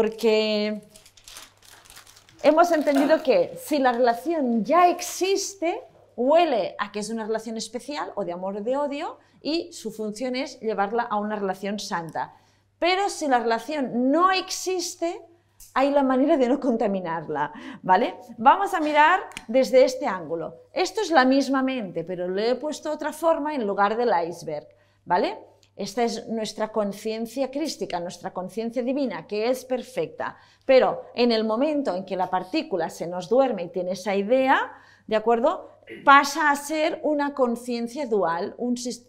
porque hemos entendido que si la relación ya existe, huele a que es una relación especial o de amor o de odio y su función es llevarla a una relación santa. Pero si la relación no existe, hay la manera de no contaminarla, ¿vale? Vamos a mirar desde este ángulo. Esto es la misma mente, pero le he puesto otra forma en lugar del iceberg, ¿vale? Esta es nuestra conciencia crística, nuestra conciencia divina, que es perfecta. Pero en el momento en que la partícula se nos duerme y tiene esa idea, ¿de acuerdo? Pasa a ser una conciencia dual,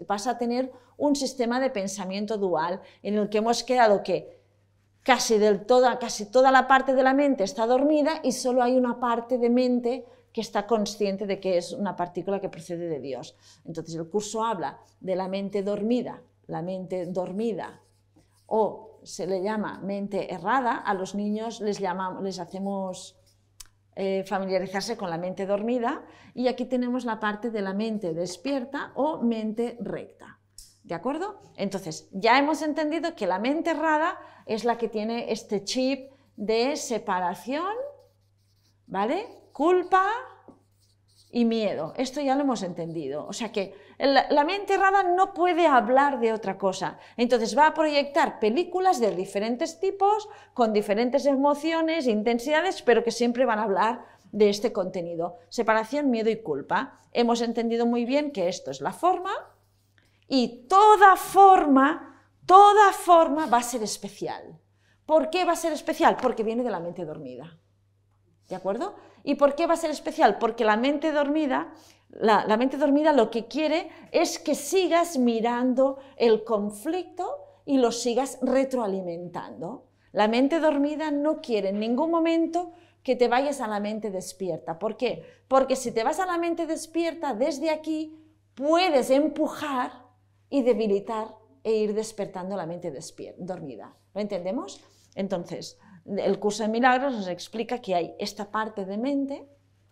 pasa a tener un sistema de pensamiento dual en el que hemos quedado que casi, casi toda la parte de la mente está dormida y solo hay una parte de mente que está consciente de que es una partícula que procede de Dios. Entonces el curso habla de la mente dormida la mente dormida o se le llama mente errada, a los niños les, les hacemos eh, familiarizarse con la mente dormida y aquí tenemos la parte de la mente despierta o mente recta. ¿De acuerdo? Entonces, ya hemos entendido que la mente errada es la que tiene este chip de separación, ¿vale? Culpa y miedo. Esto ya lo hemos entendido. O sea que la mente errada no puede hablar de otra cosa. Entonces va a proyectar películas de diferentes tipos, con diferentes emociones, intensidades, pero que siempre van a hablar de este contenido. Separación, miedo y culpa. Hemos entendido muy bien que esto es la forma y toda forma, toda forma va a ser especial. ¿Por qué va a ser especial? Porque viene de la mente dormida. ¿De acuerdo? ¿Y por qué va a ser especial? Porque la mente dormida la, mente dormida lo que quiere es que sigas mirando el conflicto y lo sigas retroalimentando. La mente dormida no quiere en ningún momento que te vayas a la mente despierta. ¿Por qué? Porque si te vas a la mente despierta, desde aquí puedes empujar y debilitar e ir despertando la mente dormida. ¿Lo entendemos? Entonces, el curso de milagros nos explica que hay esta parte de mente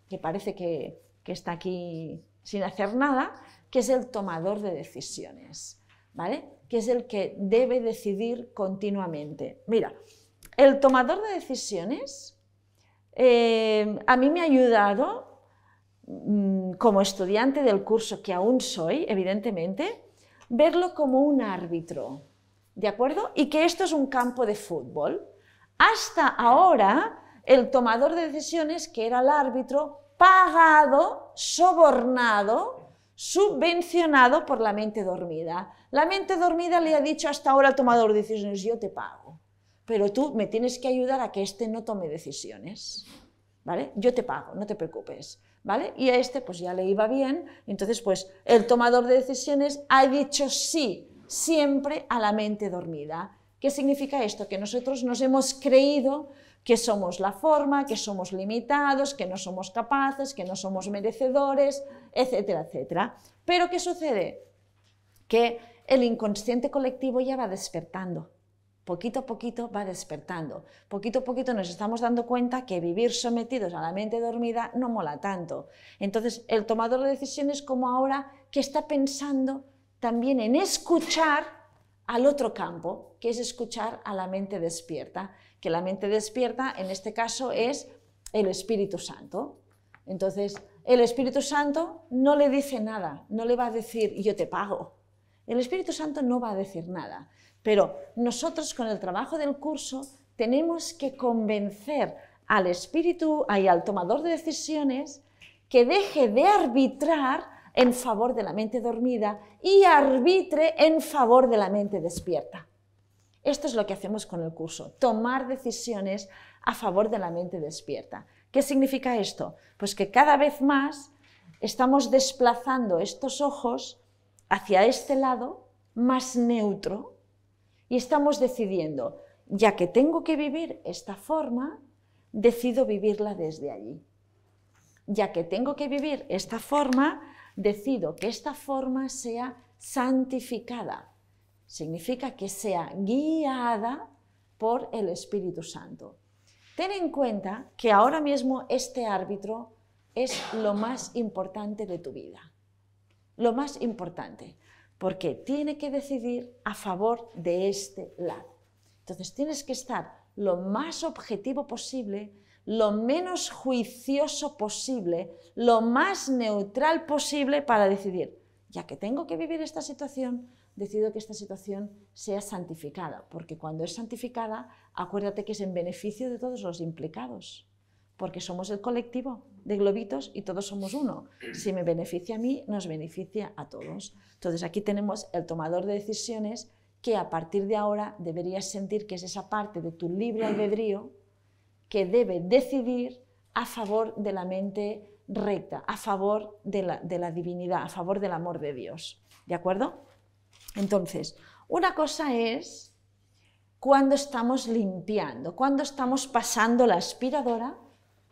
que parece que que está aquí sin hacer nada, que es el tomador de decisiones, ¿vale? Que es el que debe decidir continuamente. Mira, el tomador de decisiones eh, a mí me ha ayudado mm, como estudiante del curso que aún soy, evidentemente, verlo como un árbitro, ¿de acuerdo? Y que esto es un campo de fútbol. Hasta ahora, el tomador de decisiones, que era el árbitro, pagado, sobornado, subvencionado por la mente dormida. La mente dormida le ha dicho hasta ahora al tomador de decisiones, yo te pago, pero tú me tienes que ayudar a que éste no tome decisiones. ¿Vale? Yo te pago, no te preocupes. ¿Vale? Y a este pues ya le iba bien, entonces pues el tomador de decisiones ha dicho sí siempre a la mente dormida. ¿Qué significa esto? Que nosotros nos hemos creído que somos la forma, que somos limitados, que no somos capaces, que no somos merecedores, etcétera, etcétera. Pero ¿qué sucede? Que el inconsciente colectivo ya va despertando poquito a poquito va despertando. Poquito a poquito nos estamos dando cuenta que vivir sometidos a la mente dormida no mola tanto. Entonces, el tomador de decisiones como ahora que está pensando también en escuchar al otro campo, que es escuchar a la mente despierta que la mente despierta en este caso es el Espíritu Santo. Entonces, el Espíritu Santo no le dice nada, no le va a decir yo te pago. El Espíritu Santo no va a decir nada, pero nosotros con el trabajo del curso tenemos que convencer al Espíritu y al tomador de decisiones que deje de arbitrar en favor de la mente dormida y arbitre en favor de la mente despierta. Esto es lo que hacemos con el curso, tomar decisiones a favor de la mente despierta. ¿Qué significa esto? Pues que cada vez más estamos desplazando estos ojos hacia este lado más neutro y estamos decidiendo, ya que tengo que vivir esta forma, decido vivirla desde allí. Ya que tengo que vivir esta forma, decido que esta forma sea santificada, Significa que sea guiada por el Espíritu Santo. Ten en cuenta que ahora mismo este árbitro es lo más importante de tu vida. Lo más importante, porque tiene que decidir a favor de este lado. Entonces tienes que estar lo más objetivo posible, lo menos juicioso posible, lo más neutral posible para decidir, ya que tengo que vivir esta situación, decido que esta situación sea santificada, porque cuando es santificada, acuérdate que es en beneficio de todos los implicados, porque somos el colectivo de globitos y todos somos uno. Si me beneficia a mí, nos beneficia a todos. Entonces aquí tenemos el tomador de decisiones que a partir de ahora deberías sentir que es esa parte de tu libre albedrío que debe decidir a favor de la mente recta, a favor de la, de la divinidad, a favor del amor de Dios. ¿De acuerdo? Entonces, una cosa es cuando estamos limpiando, cuando estamos pasando la aspiradora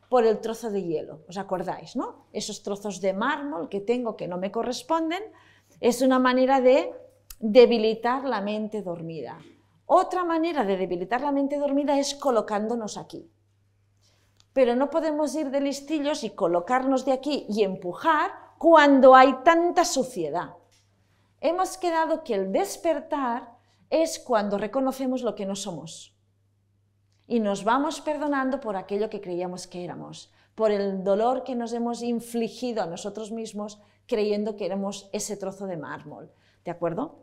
por el trozo de hielo. ¿Os acordáis, no? Esos trozos de mármol que tengo que no me corresponden es una manera de debilitar la mente dormida. Otra manera de debilitar la mente dormida es colocándonos aquí. Pero no podemos ir de listillos y colocarnos de aquí y empujar cuando hay tanta suciedad hemos quedado que el despertar es cuando reconocemos lo que no somos y nos vamos perdonando por aquello que creíamos que éramos, por el dolor que nos hemos infligido a nosotros mismos creyendo que éramos ese trozo de mármol. ¿De acuerdo?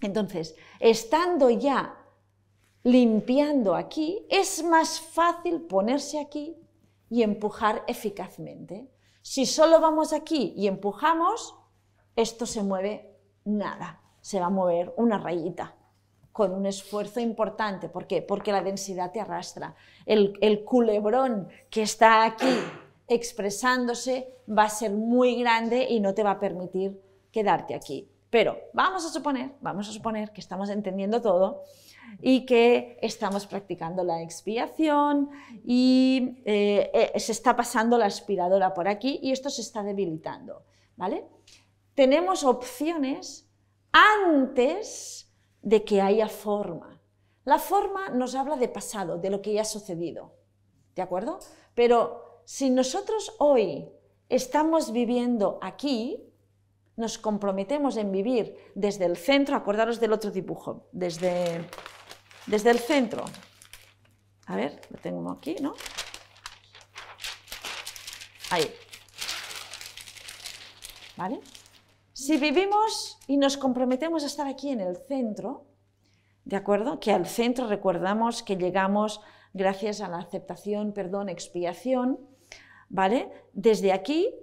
Entonces, estando ya limpiando aquí, es más fácil ponerse aquí y empujar eficazmente. Si solo vamos aquí y empujamos, esto se mueve nada, se va a mover una rayita con un esfuerzo importante. ¿Por qué? Porque la densidad te arrastra. El, culebrón que está aquí expresándose va a ser muy grande y no te va a permitir quedarte aquí. Pero vamos a suponer, vamos a suponer que estamos entendiendo todo y que estamos practicando la expiación y eh, eh, se está pasando la aspiradora por aquí y esto se está debilitando, ¿vale? tenemos opciones antes de que haya forma. La forma nos habla de pasado, de lo que ya ha sucedido, ¿de acuerdo? Pero si nosotros hoy estamos viviendo aquí, nos comprometemos en vivir desde el centro, acordaros del otro dibujo, desde, desde el centro. A ver, lo tengo aquí, ¿no? Ahí. ¿Vale? Si vivimos y nos comprometemos a estar aquí en el centro, ¿de acuerdo? Que al centro recordamos que llegamos gracias a la aceptación, perdón, expiación, ¿vale? Desde aquí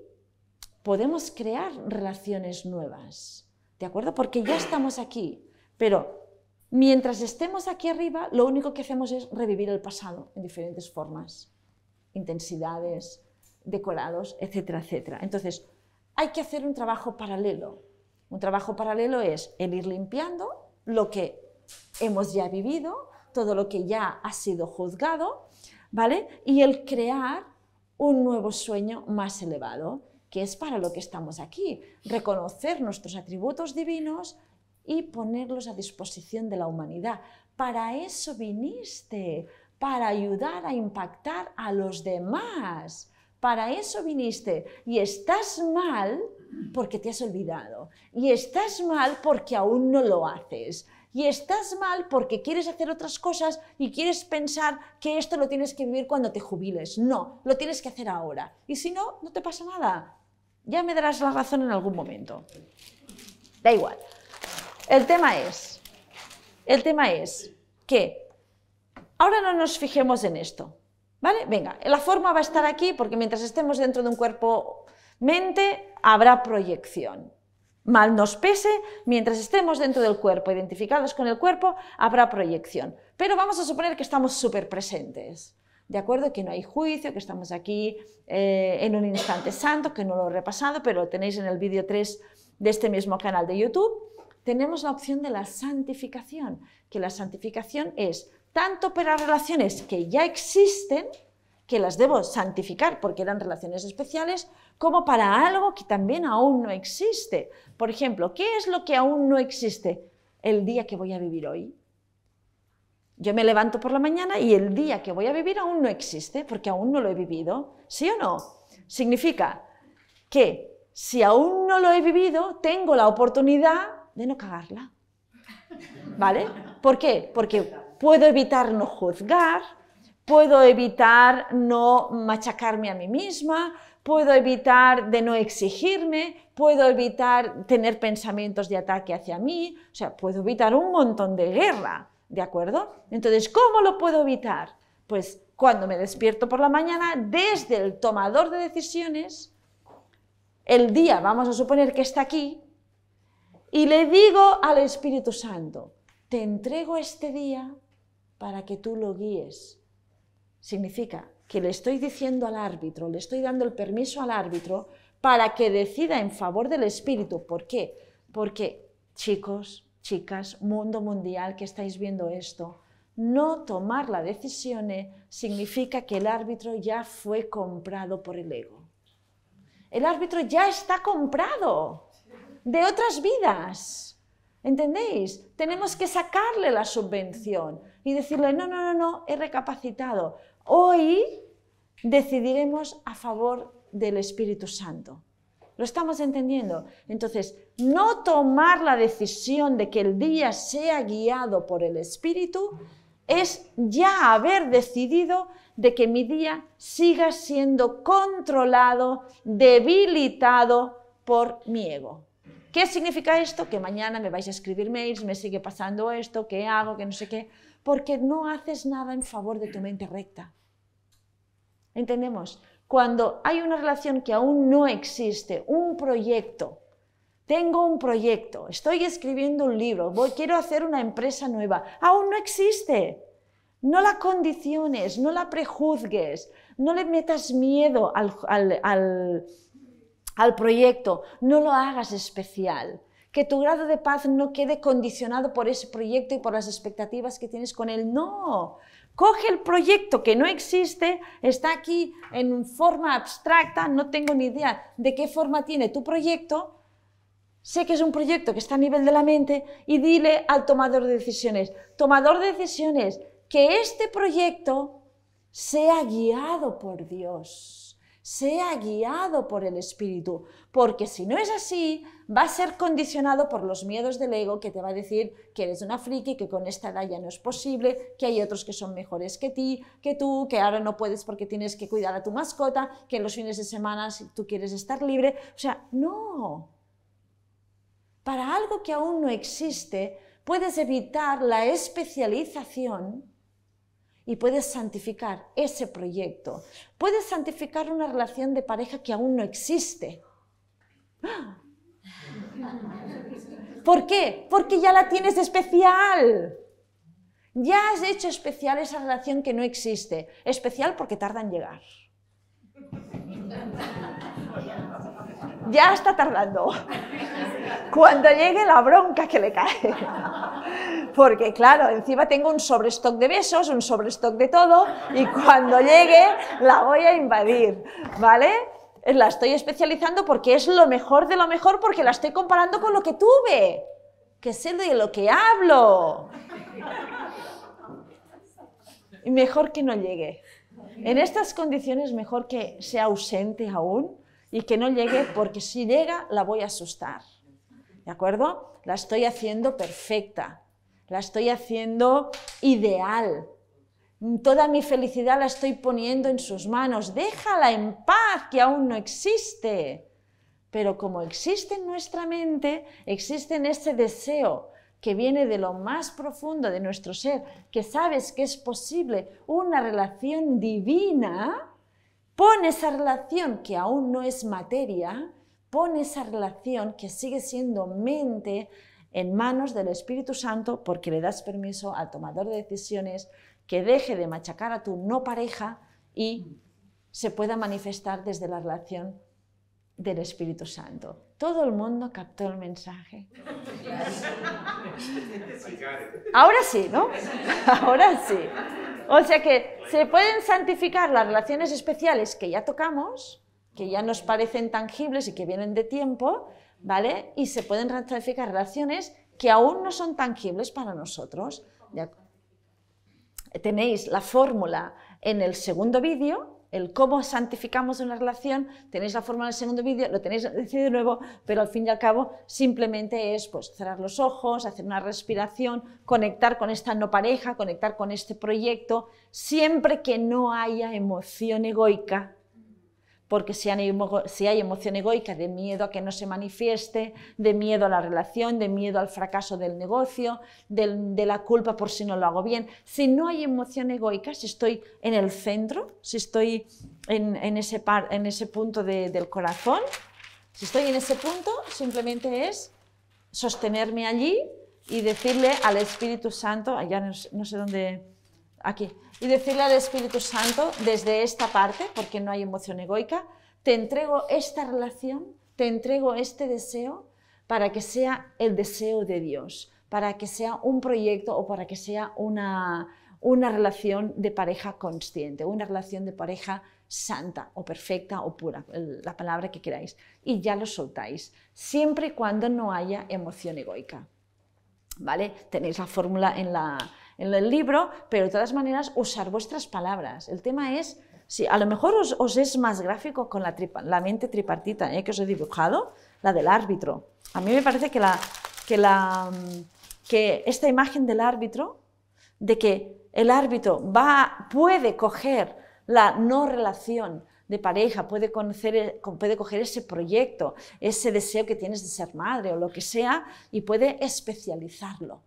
podemos crear relaciones nuevas, ¿de acuerdo? Porque ya estamos aquí, pero mientras estemos aquí arriba, lo único que hacemos es revivir el pasado en diferentes formas, intensidades, decorados, etcétera, etcétera. Entonces, hay que hacer un trabajo paralelo. Un trabajo paralelo es el ir limpiando lo que hemos ya vivido, todo lo que ya ha sido juzgado, ¿vale? Y el crear un nuevo sueño más elevado, que es para lo que estamos aquí, reconocer nuestros atributos divinos y ponerlos a disposición de la humanidad. Para eso viniste, para ayudar a impactar a los demás para eso viniste y estás mal porque te has olvidado y estás mal porque aún no lo haces y estás mal porque quieres hacer otras cosas y quieres pensar que esto lo tienes que vivir cuando te jubiles. No, lo tienes que hacer ahora. Y si no, no te pasa nada. Ya me darás la razón en algún momento. Da igual. El tema es, el tema es que ahora no nos fijemos en esto. ¿Vale? Venga, la forma va a estar aquí porque mientras estemos dentro de un cuerpo-mente habrá proyección. Mal nos pese, mientras estemos dentro del cuerpo, identificados con el cuerpo, habrá proyección. Pero vamos a suponer que estamos súper presentes. ¿De acuerdo? Que no hay juicio, que estamos aquí eh, en un instante santo, que no lo he repasado, pero lo tenéis en el vídeo 3 de este mismo canal de YouTube. Tenemos la opción de la santificación, que la santificación es tanto para relaciones que ya existen, que las debo santificar porque eran relaciones especiales, como para algo que también aún no existe. Por ejemplo, ¿qué es lo que aún no existe? El día que voy a vivir hoy. Yo me levanto por la mañana y el día que voy a vivir aún no existe porque aún no lo he vivido. ¿Sí o no? Significa que si aún no lo he vivido, tengo la oportunidad de no cagarla. ¿Vale? ¿Por qué? Porque puedo evitar no juzgar, puedo evitar no machacarme a mí misma, puedo evitar de no exigirme, puedo evitar tener pensamientos de ataque hacia mí, o sea, puedo evitar un montón de guerra, ¿de acuerdo? Entonces, ¿cómo lo puedo evitar? Pues cuando me despierto por la mañana, desde el tomador de decisiones, el día, vamos a suponer que está aquí, y le digo al Espíritu Santo, te entrego este día para que tú lo guíes. Significa que le estoy diciendo al árbitro, le estoy dando el permiso al árbitro para que decida en favor del espíritu. ¿Por qué? Porque, chicos, chicas, mundo mundial que estáis viendo esto, no tomar la decisión significa que el árbitro ya fue comprado por el ego. El árbitro ya está comprado de otras vidas. ¿Entendéis? Tenemos que sacarle la subvención y decirle, no, no, no, no, he recapacitado. Hoy decidiremos a favor del Espíritu Santo. ¿Lo estamos entendiendo? Entonces, no tomar la decisión de que el día sea guiado por el Espíritu es ya haber decidido de que mi día siga siendo controlado, debilitado por mi ego. ¿Qué significa esto? Que mañana me vais a escribir mails, me sigue pasando esto, qué hago, que no sé qué porque no haces nada en favor de tu mente recta. ¿Entendemos? Cuando hay una relación que aún no existe, un proyecto, tengo un proyecto, estoy escribiendo un libro, voy, quiero hacer una empresa nueva, aún no existe. No la condiciones, no la prejuzgues, no le metas miedo al proyecto, no lo hagas especial que tu grado de paz no quede condicionado por ese proyecto y por las expectativas que tienes con él. No, coge el proyecto que no existe, está aquí en forma abstracta, no tengo ni idea de qué forma tiene tu proyecto, sé que es un proyecto que está a nivel de la mente y dile al tomador de decisiones, tomador de decisiones, que este proyecto sea guiado por Dios sea guiado por el espíritu, porque si no es así, va a ser condicionado por los miedos del ego que te va a decir que eres una friki, que con esta edad ya no es posible, que hay otros que son mejores que ti, que tú, que ahora no puedes porque tienes que cuidar a tu mascota, que en los fines de semana si tú quieres estar libre, o sea, no. Para algo que aún no existe, puedes evitar la especialización y puedes santificar ese proyecto. Puedes santificar una relación de pareja que aún no existe. ¿Por qué? Porque ya la tienes especial. Ya has hecho especial esa relación que no existe. Especial porque tarda en llegar. Ya está tardando. Cuando llegue la bronca que le cae porque claro, encima tengo un sobrestock de besos, un sobrestock de todo, y cuando llegue la voy a invadir, ¿vale? La estoy especializando porque es lo mejor de lo mejor, porque la estoy comparando con lo que tuve, que sé de lo que hablo. Y mejor que no llegue. En estas condiciones mejor que sea ausente aún y que no llegue porque si llega la voy a asustar. ¿De acuerdo? La estoy haciendo perfecta la estoy haciendo ideal. Toda mi felicidad la estoy poniendo en sus manos. Déjala en paz, que aún no existe. Pero como existe en nuestra mente, existe en ese deseo que viene de lo más profundo de nuestro ser, que sabes que es posible una relación divina, pon esa relación que aún no es materia, pon esa relación que sigue siendo mente en manos del Espíritu Santo porque le das permiso al tomador de decisiones que deje de machacar a tu no pareja y se pueda manifestar desde la relación del Espíritu Santo. Todo el mundo captó el mensaje. Ahora sí, ¿no? Ahora sí. O sea que se pueden santificar las relaciones especiales que ya tocamos, que ya nos parecen tangibles y que vienen de tiempo, y se pueden ratificar relaciones que aún no son tangibles para nosotros. tenéis la fórmula en el segundo vídeo, el cómo santificamos una relación, tenéis la fórmula en el segundo vídeo, lo tenéis de nuevo, pero al fin y al cabo simplemente es pues, cerrar los ojos, hacer una respiración, conectar con esta no pareja, conectar con este proyecto, siempre que no haya emoción egoica porque si hay, emoción egoica de miedo a que no se manifieste, de miedo a la relación, de miedo al fracaso del negocio, de la culpa por si no lo hago bien, si no hay emoción egoica, si estoy en el centro, si estoy en, ese, en ese, punto del corazón, si estoy en ese punto, simplemente es sostenerme allí y decirle al Espíritu Santo, allá no sé dónde aquí, y decirle al Espíritu Santo desde esta parte, porque no hay emoción egoica, te entrego esta relación, te entrego este deseo para que sea el deseo de Dios, para que sea un proyecto o para que sea una, una relación de pareja consciente, una relación de pareja santa o perfecta o pura, la palabra que queráis, y ya lo soltáis, siempre y cuando no haya emoción egoica. ¿Vale? Tenéis la fórmula en la, en el libro, pero de todas maneras usar vuestras palabras. El tema es, si a lo mejor os, es más gráfico con la, mente tripartita ¿eh? que os he dibujado, la del árbitro. A mí me parece mm, que, esta imagen del árbitro, de que el árbitro va, puede coger la no relación de pareja, puede, conocer, eh, puede coger ese proyecto, ese deseo que tienes de ser madre o lo que sea y puede especializarlo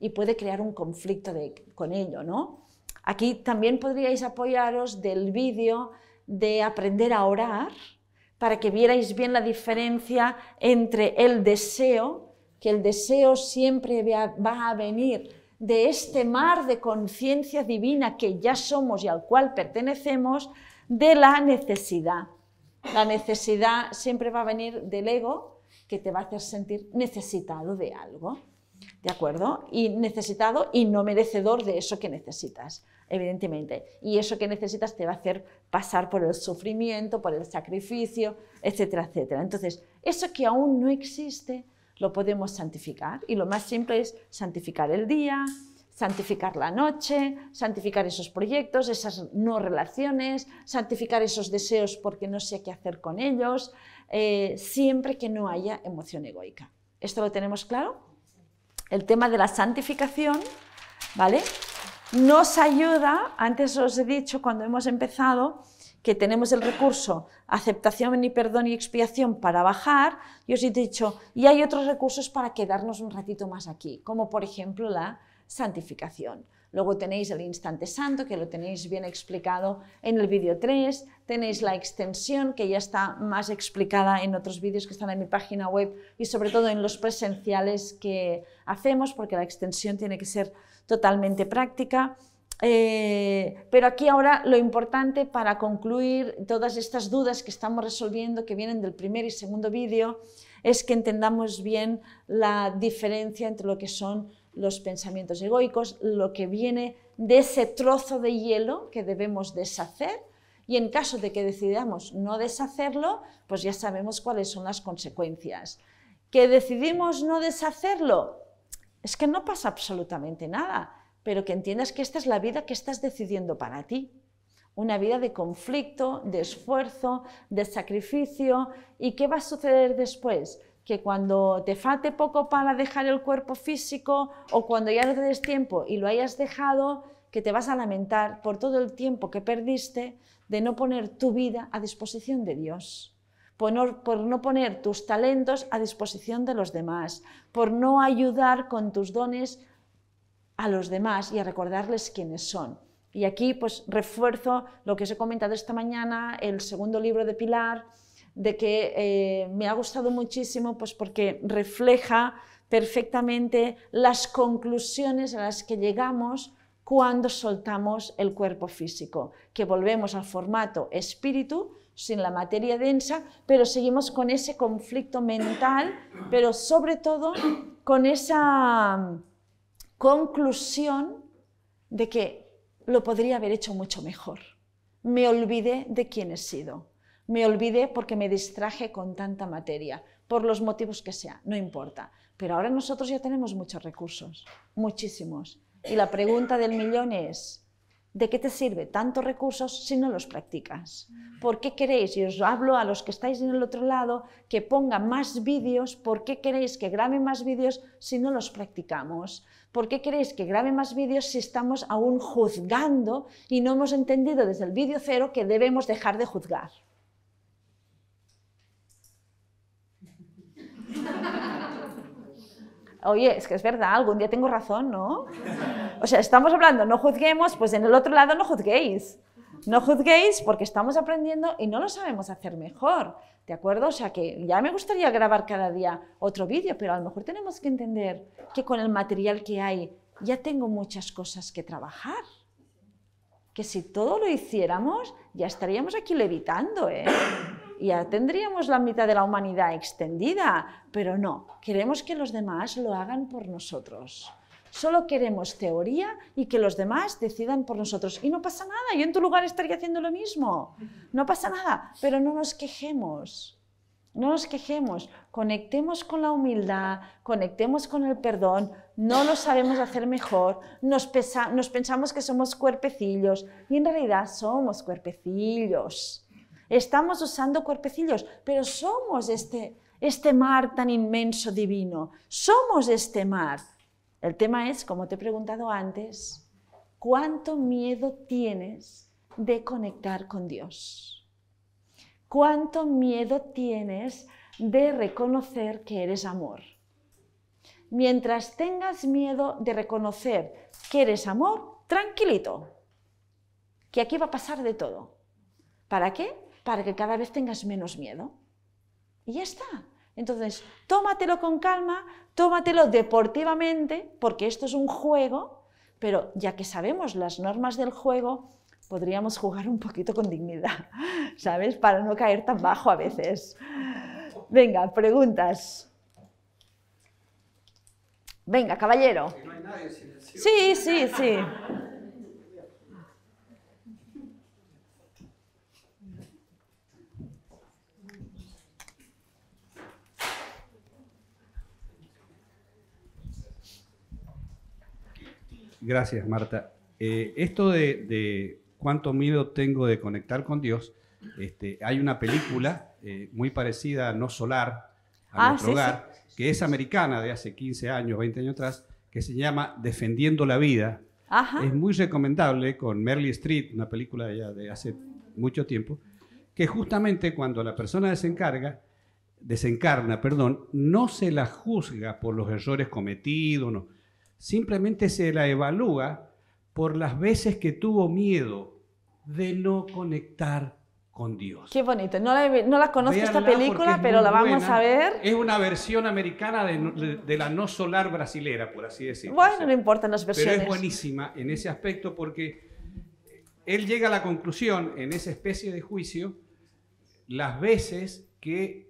y puede crear un conflicto con ello, ¿no? Aquí también podríais apoyaros del vídeo de aprender a orar para que vierais bien la diferencia entre el deseo, que el deseo siempre va a venir de este mar de conciencia divina que ya somos y al cual pertenecemos, de la necesidad. La necesidad siempre va a venir del ego que te va a hacer sentir necesitado de algo. ¿De acuerdo? Y necesitado y no merecedor de eso que necesitas, evidentemente. Y eso que necesitas te va a hacer pasar por el sufrimiento, por el sacrificio, etcétera, etcétera. Entonces, eso que aún no existe, lo podemos santificar. Y lo más simple es santificar el día, santificar la noche, santificar esos proyectos, esas no relaciones, santificar esos deseos porque no sé qué hacer con ellos, eh, siempre que no haya emoción egoica. ¿Esto lo tenemos claro? el tema de la santificación, ¿vale? Nos ayuda, antes os he dicho cuando hemos empezado, que tenemos el recurso aceptación y perdón y expiación para bajar, y os he dicho, y hay otros recursos para quedarnos un ratito más aquí, como por ejemplo la santificación. Luego tenéis el instante santo, que lo tenéis bien explicado en el vídeo 3. Tenéis la extensión, que ya está más explicada en otros vídeos que están en mi página web y sobre todo en los presenciales que hacemos, porque la extensión tiene que ser totalmente práctica. Eh, pero aquí ahora lo importante para concluir todas estas dudas que estamos resolviendo, que vienen del primer y segundo vídeo, es que entendamos bien la diferencia entre lo que son los pensamientos egoicos, lo que viene de ese trozo de hielo que debemos deshacer y en caso de que decidamos no deshacerlo, pues ya sabemos cuáles son las consecuencias. Que decidimos no deshacerlo, es que no pasa absolutamente nada, pero que entiendas que esta es la vida que estás decidiendo para ti. Una vida de conflicto, de esfuerzo, de sacrificio. ¿Y qué va a suceder después? que cuando te falte poco para dejar el cuerpo físico o cuando ya no te des tiempo y lo hayas dejado, que te vas a lamentar por todo el tiempo que perdiste de no poner tu vida a disposición de Dios, por no, por no poner tus talentos a disposición de los demás, por no ayudar con tus dones a los demás y a recordarles quiénes son. Y aquí pues refuerzo lo que os he comentado esta mañana, el segundo libro de Pilar, de que eh, me ha gustado muchísimo pues porque refleja perfectamente las conclusiones a las que llegamos cuando soltamos el cuerpo físico, que volvemos al formato espíritu, sin la materia densa, pero seguimos con ese conflicto mental, pero sobre todo con esa mm, conclusión de que lo podría haber hecho mucho mejor. Me olvidé de quién he sido me olvidé porque me distraje con tanta materia, por los motivos que sea, no importa. Pero ahora nosotros ya tenemos muchos recursos, muchísimos. Y la pregunta del millón es, ¿de qué te sirve tantos recursos si no los practicas? ¿Por qué queréis, y os hablo a los que estáis en el otro lado, que ponga más vídeos? ¿Por qué queréis que grabe más vídeos si no los practicamos? ¿Por qué queréis que grabe más vídeos si estamos aún juzgando y no hemos entendido desde el vídeo cero que debemos dejar de juzgar? oye, es que es verdad, algún día tengo razón, ¿no? O sea, estamos hablando, no juzguemos, pues en el otro lado no juzguéis. No juzguéis porque estamos aprendiendo y no lo sabemos hacer mejor, ¿de acuerdo? O sea, que ya me gustaría grabar cada día otro vídeo, pero a lo mejor tenemos que entender que con el material que hay ya tengo muchas cosas que trabajar. Que si todo lo hiciéramos, ya estaríamos aquí levitando, ¿eh? ya tendríamos la mitad de la humanidad extendida, pero no, queremos que los demás lo hagan por nosotros. Solo queremos teoría y que los demás decidan por nosotros. Y no pasa nada, yo en tu lugar estaría haciendo lo mismo. No pasa nada, pero no nos quejemos. No nos quejemos, conectemos con la humildad, conectemos con el perdón, no lo sabemos hacer mejor, nos, nos pensamos que somos cuerpecillos y en realidad somos cuerpecillos. Estamos usando cuerpecillos, pero somos este, este mar tan inmenso divino, somos este mar. El tema es, como te he preguntado antes, ¿cuánto miedo tienes de conectar con Dios? ¿Cuánto miedo tienes de reconocer que eres amor? Mientras tengas miedo de reconocer que eres amor, tranquilito, que aquí va a pasar de todo. ¿Para qué? para que cada vez tengas menos miedo. Y ya está. Entonces, tómatelo con calma, tómatelo deportivamente, porque esto es un juego, pero ya que sabemos las normas del juego, podríamos jugar un poquito con dignidad, ¿sabes? Para no caer tan bajo a veces. Venga, preguntas. Venga, caballero. sí, sí, sí. Gracias, Marta. Eh, esto de, cuánto miedo tengo de conectar con Dios, este, hay una película eh, muy parecida a No Solar, a ah, nuestro hogar, que es americana de hace 15 años, 20 años atrás, que se llama Defendiendo la Vida. Es muy recomendable con Merly Street, una película de, hace mucho tiempo, que justamente cuando la persona desencarga, desencarna, perdón, no se la juzga por los errores cometidos, no, simplemente se la evalúa por las veces que tuvo miedo de no conectar con Dios. Qué bonito. No la, conozco esta película, pero la vamos a ver. Es una versión americana de, la no solar brasilera, por así decirlo. Bueno, no importa, las versiones. Pero es buenísima en ese aspecto porque él llega a la conclusión, en esa especie de juicio, las veces que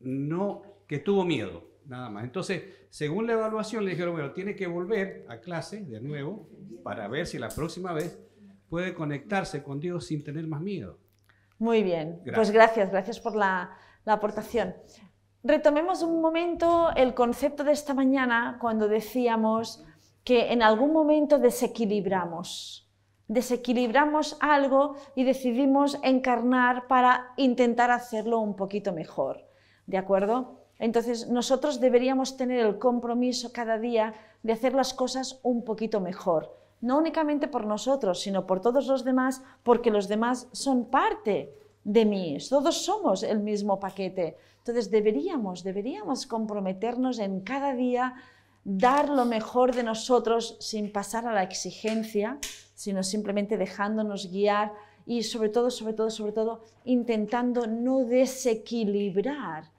no, que tuvo miedo, nada más. Entonces, según la evaluación, le dijeron, bueno, tiene que volver a clase de nuevo para ver si la próxima vez puede conectarse con Dios sin tener más miedo. Muy bien, pues gracias, gracias por la, la aportación. Retomemos un momento el concepto de esta mañana cuando decíamos que en algún momento desequilibramos. Desequilibramos algo y decidimos encarnar para intentar hacerlo un poquito mejor. ¿De acuerdo? Entonces, nosotros deberíamos tener el compromiso cada día de hacer las cosas un poquito mejor, no únicamente por nosotros, sino por todos los demás, porque los demás son parte de mí, todos somos el mismo paquete. Entonces, deberíamos, deberíamos comprometernos en cada día dar lo mejor de nosotros sin pasar a la exigencia, sino simplemente dejándonos guiar y sobre todo, sobre todo, sobre todo, intentando no desequilibrar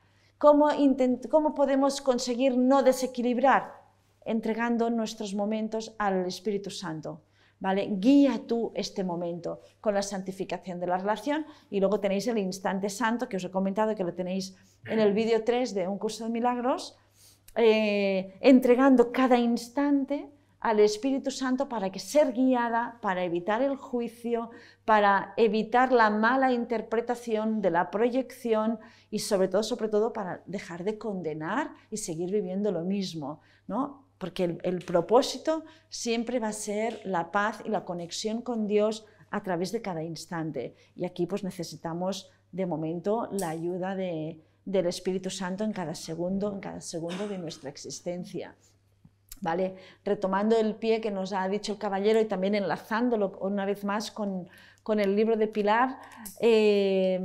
¿Cómo, podemos conseguir no desequilibrar? Entregando nuestros momentos al Espíritu Santo. ¿Vale? Guía tú este momento con la santificación de la relación y luego tenéis el instante santo que os he comentado que lo tenéis en el vídeo 3 de un curso de milagros, eh, entregando cada instante al Espíritu Santo para que ser guiada, para evitar el juicio, para evitar la mala interpretación de la proyección y sobre todo, sobre todo para dejar de condenar y seguir viviendo lo mismo, ¿no? Porque el, propósito siempre va a ser la paz y la conexión con Dios a través de cada instante. Y aquí pues necesitamos de momento la ayuda del Espíritu Santo en cada segundo, en cada segundo de nuestra existencia. ¿vale? Retomando el pie que nos ha dicho el caballero y también enlazándolo una vez más con, el libro de Pilar, eh,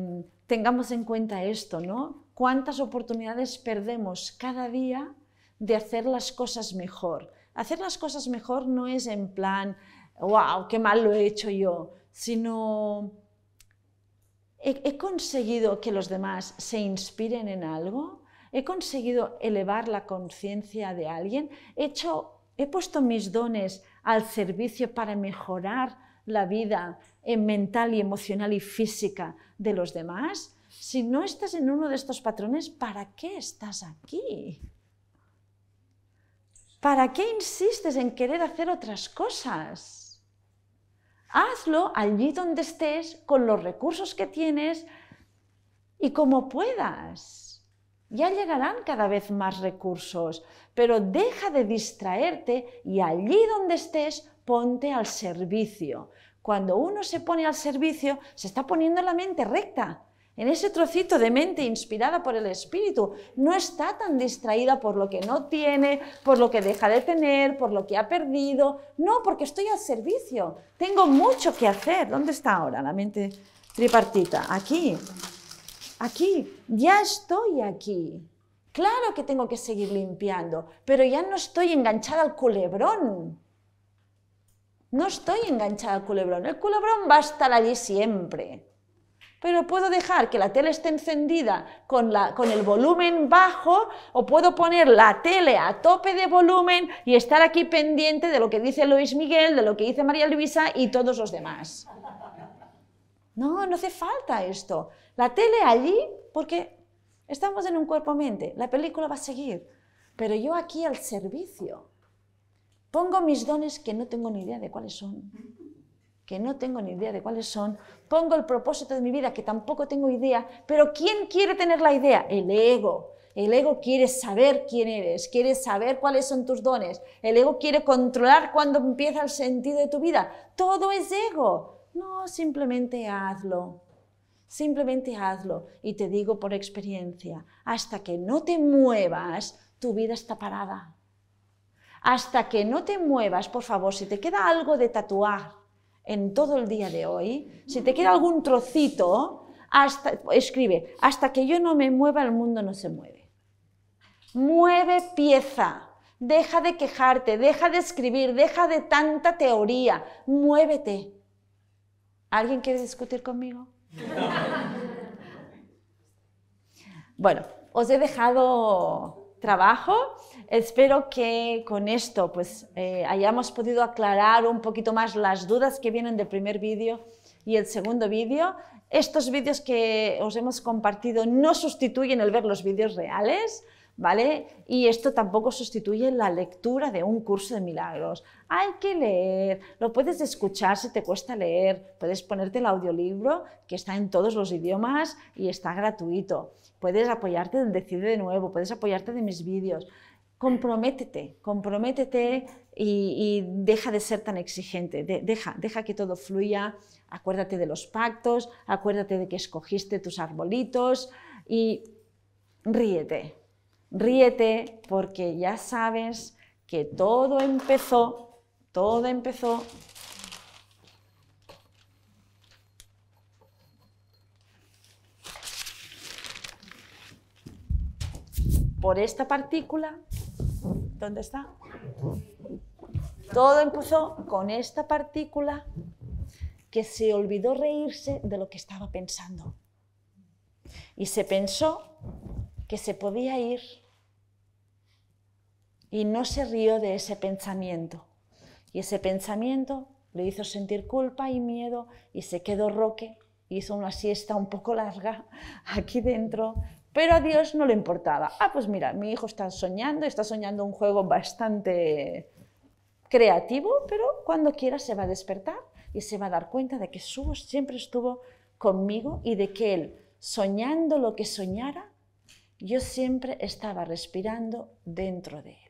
tengamos en cuenta esto, ¿no? ¿Cuántas oportunidades perdemos cada día de hacer las cosas mejor? Hacer las cosas mejor no es en plan, wow, qué mal lo he hecho yo, sino he conseguido que los demás se inspiren en algo, he conseguido elevar la conciencia de alguien, he, hecho, he puesto mis dones al servicio para mejorar la vida eh, mental y emocional y física de los demás. Si no estás en uno de estos patrones, ¿para qué estás aquí? ¿Para qué insistes en querer hacer otras cosas? Hazlo allí donde estés, con los recursos que tienes y como puedas. Ya llegarán cada vez más recursos, pero deja de distraerte y allí donde estés, ponte al servicio. Cuando uno se pone al servicio, se está poniendo la mente recta. En ese trocito de mente inspirada por el Espíritu, no está tan distraída por lo que no tiene, por lo que deja de tener, por lo que ha perdido. No, porque estoy al servicio. Tengo mucho que hacer. ¿Dónde está ahora la mente tripartita? Aquí aquí, ya estoy aquí. Claro que tengo que seguir limpiando, pero ya no estoy enganchada al culebrón. No estoy enganchada al culebrón. El culebrón va a estar allí siempre. Pero puedo dejar que la tele esté encendida con, con el volumen bajo o puedo poner la tele a tope de volumen y estar aquí pendiente de lo que dice Luis Miguel, de lo que dice María Luisa y todos los demás. No, no hace falta esto. La tele allí, porque estamos en un cuerpo-mente, la película va a seguir, pero yo aquí al servicio pongo mis dones que no tengo ni idea de cuáles son, que no tengo ni idea de cuáles son, pongo el propósito de mi vida que tampoco tengo idea, pero ¿quién quiere tener la idea? El ego. El ego quiere saber quién eres, quiere saber cuáles son tus dones, el ego quiere controlar cuándo empieza el sentido de tu vida. Todo es ego. No, simplemente hazlo. Simplemente hazlo. Y te digo por experiencia, hasta que no te muevas, tu vida está parada. Hasta que no te muevas, por favor, si te queda algo de tatuar en todo el día de hoy, si te queda algún trocito, escribe, hasta que yo no me mueva, el mundo no se mueve. Mueve pieza, deja de quejarte, deja de escribir, deja de tanta teoría, muévete. ¿Alguien quiere discutir conmigo? bueno, os he dejado trabajo. Espero que con esto pues, eh, hayamos podido aclarar un poquito más las dudas que vienen del primer vídeo y el segundo vídeo. Estos vídeos que os hemos compartido no sustituyen el ver los vídeos reales, ¿vale? Y esto tampoco sustituye la lectura de un curso de milagros. Hay que leer, lo puedes escuchar si te cuesta leer, puedes ponerte el audiolibro que está en todos los idiomas y está gratuito. Puedes apoyarte en Decide de nuevo, puedes apoyarte de mis vídeos. Comprométete, comprométete y, deja de ser tan exigente, deja, deja que todo fluya, acuérdate de los pactos, acuérdate de que escogiste tus arbolitos y ríete, ríete porque ya sabes que todo empezó, todo empezó por esta partícula, ¿dónde está? Todo empezó con esta partícula que se olvidó reírse de lo que estaba pensando. Y se pensó que se podía ir y no se rió de ese pensamiento. Y ese pensamiento le hizo sentir culpa y miedo y se quedó Roque, hizo una siesta un poco larga aquí dentro, pero a Dios no le importaba. Ah, pues mira, mi hijo está soñando, está soñando un juego bastante creativo, pero cuando quiera se va a despertar y se va a dar cuenta de que su siempre estuvo conmigo y de que él, soñando lo que soñara, yo siempre estaba respirando dentro de él.